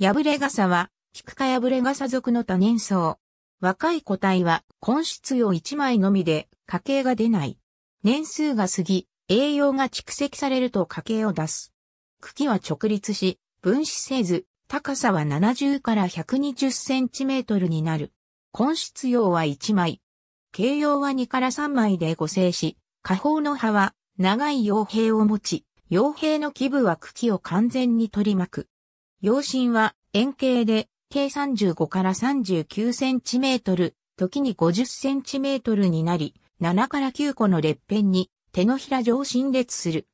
破れ傘は、キク破れ傘属の多年草。若い個体は、根室葉1枚のみで、家計が出ない。年数が過ぎ、栄養が蓄積されると家計を出す。茎は直立し、分子せず、高さは70から120センチメートルになる。根室葉は1枚。形葉は2から3枚で互生し、下方の葉は長い葉柄を持ち、葉柄の基部は茎を完全に取り巻く。養針は円形で計35から39センチメートル、時に50センチメートルになり、7から9個の列片に手のひら上心列する。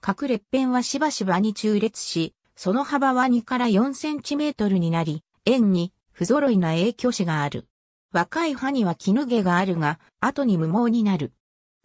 各列片はしばしばに中列し、その幅は2から4センチメートルになり、円に不揃いな影響子がある。若い葉には絹毛があるが、後に無毛になる。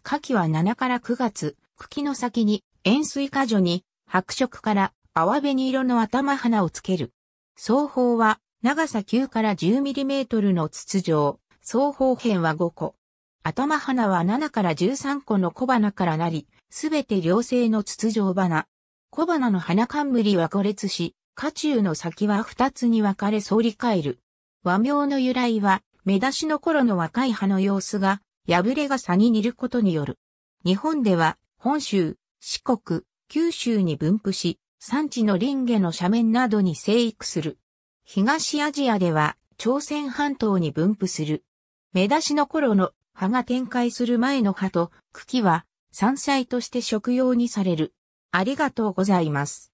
花季は7から9月、茎の先に円錐果樹に白色から淡紅色の頭花をつける。双方は長さ9から1 0トルの筒状、双方辺は5個。頭花は7から13個の小花からなり、すべて良性の筒状花。小花の花冠は孤列し、花中の先は2つに分かれ総理える。和名の由来は、目出しの頃の若い葉の様子が、破れ傘に似ることによる。日本では、本州、四国、九州に分布し、産地の林下の斜面などに生育する。東アジアでは朝鮮半島に分布する。目出しの頃の葉が展開する前の葉と茎は山菜として食用にされる。ありがとうございます。